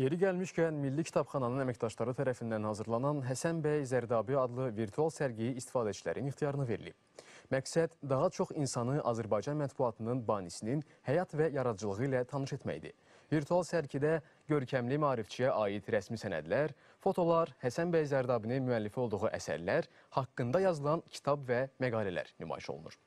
Yeri gəlmişkən, Milli Kitabxananın əməkdaşları tərəfindən hazırlanan Həsən bəy Zərdabi adlı virtual sərgiyi istifadəçilərin ixtiyarına verilib. Məqsəd daha çox insanı Azərbaycan mətbuatının banisinin həyat və yaradıcılığı ilə tanış etməkdir. Virtual sərgidə görkəmli marifçiyə aid rəsmi sənədlər, fotolar, Həsən bəy Zərdabinin müəllifi olduğu əsərlər, haqqında yazılan kitab və məqalələr nümayiş olunur.